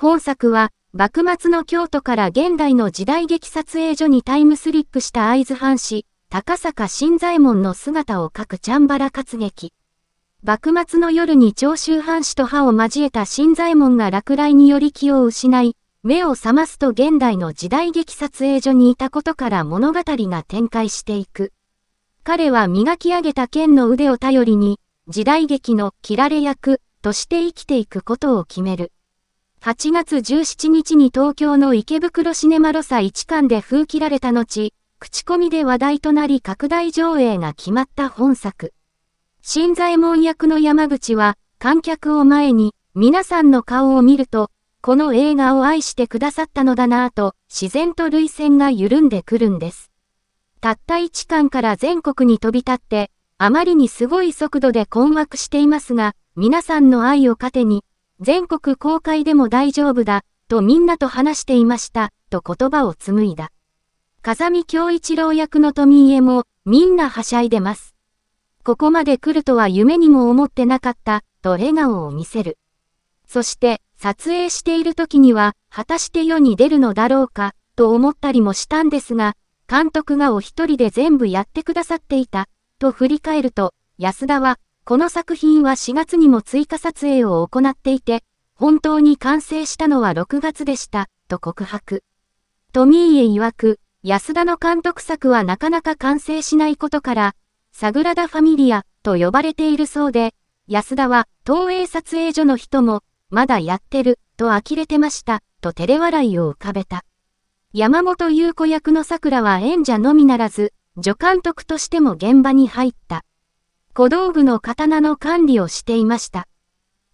本作は、幕末の京都から現代の時代劇撮影所にタイムスリップした会津藩士、高坂新左衛門の姿を描くチャンバラ活劇。幕末の夜に長州藩士と歯を交えた新左衛門が落雷により気を失い、目を覚ますと現代の時代劇撮影所にいたことから物語が展開していく。彼は磨き上げた剣の腕を頼りに、時代劇の切られ役として生きていくことを決める。8月17日に東京の池袋シネマロサ1巻で封切られた後、口コミで話題となり拡大上映が決まった本作。新左衛門役の山口は、観客を前に、皆さんの顔を見ると、この映画を愛してくださったのだなぁと、自然と類線が緩んでくるんです。たった1巻から全国に飛び立って、あまりにすごい速度で困惑していますが、皆さんの愛を糧に、全国公開でも大丈夫だ、とみんなと話していました、と言葉を紡いだ。風見京一郎役の富家も、みんなはしゃいでます。ここまで来るとは夢にも思ってなかった、と笑顔を見せる。そして、撮影している時には、果たして世に出るのだろうか、と思ったりもしたんですが、監督がお一人で全部やってくださっていた、と振り返ると、安田は、この作品は4月にも追加撮影を行っていて、本当に完成したのは6月でした、と告白。トミーへ曰く、安田の監督作はなかなか完成しないことから、サグラダ・ファミリアと呼ばれているそうで、安田は東映撮影所の人も、まだやってる、と呆れてました、と照れ笑いを浮かべた。山本優子役の桜は演者のみならず、助監督としても現場に入った。小道具の刀の管理をしていました。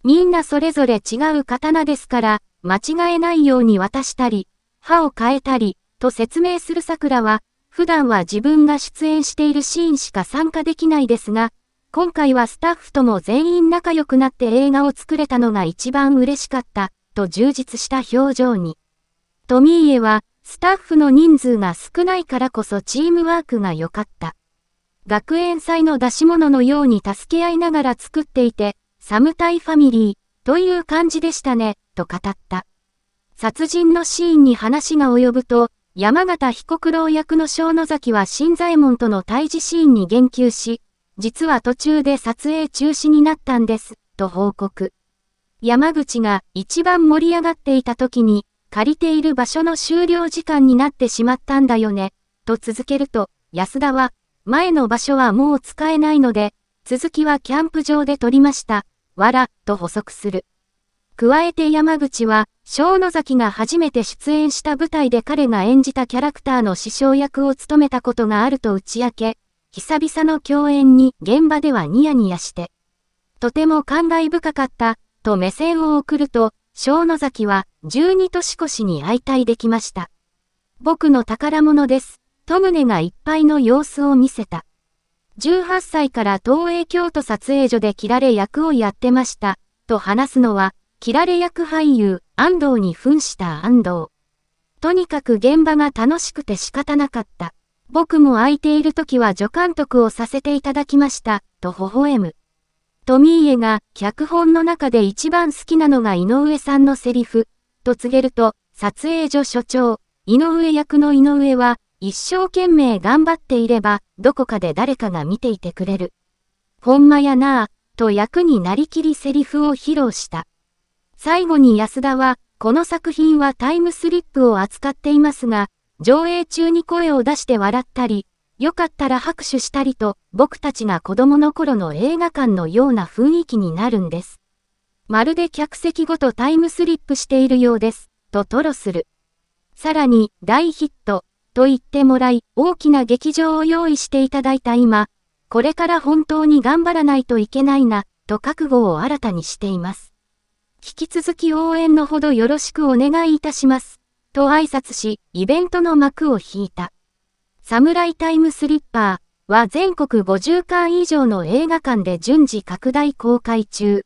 みんなそれぞれ違う刀ですから、間違えないように渡したり、歯を変えたり、と説明する桜は、普段は自分が出演しているシーンしか参加できないですが、今回はスタッフとも全員仲良くなって映画を作れたのが一番嬉しかった、と充実した表情に。トミーエは、スタッフの人数が少ないからこそチームワークが良かった。学園祭の出し物のように助け合いながら作っていて、サムタイファミリーという感じでしたね、と語った。殺人のシーンに話が及ぶと、山形被告老役の小野崎は新左衛門との対峙シーンに言及し、実は途中で撮影中止になったんです、と報告。山口が一番盛り上がっていた時に、借りている場所の終了時間になってしまったんだよね、と続けると、安田は、前の場所はもう使えないので、続きはキャンプ場で撮りました。わら、と補足する。加えて山口は、小野崎が初めて出演した舞台で彼が演じたキャラクターの師匠役を務めたことがあると打ち明け、久々の共演に現場ではニヤニヤして、とても感慨深かった、と目線を送ると、小野崎は12年越しに相対できました。僕の宝物です。トムネがいっぱいの様子を見せた。18歳から東映京都撮影所で切られ役をやってました、と話すのは、切られ役俳優、安藤に扮した安藤。とにかく現場が楽しくて仕方なかった。僕も空いている時は助監督をさせていただきました、と微笑む。トミーエが脚本の中で一番好きなのが井上さんのセリフ、と告げると、撮影所所長、井上役の井上は、一生懸命頑張っていれば、どこかで誰かが見ていてくれる。ほんまやなあ、と役になりきりセリフを披露した。最後に安田は、この作品はタイムスリップを扱っていますが、上映中に声を出して笑ったり、よかったら拍手したりと、僕たちが子供の頃の映画館のような雰囲気になるんです。まるで客席ごとタイムスリップしているようです、と吐露する。さらに、大ヒット、と言ってもらい、大きな劇場を用意していただいた今、これから本当に頑張らないといけないな、と覚悟を新たにしています。引き続き応援のほどよろしくお願いいたします。と挨拶し、イベントの幕を引いた。サムライタイムスリッパーは全国50巻以上の映画館で順次拡大公開中。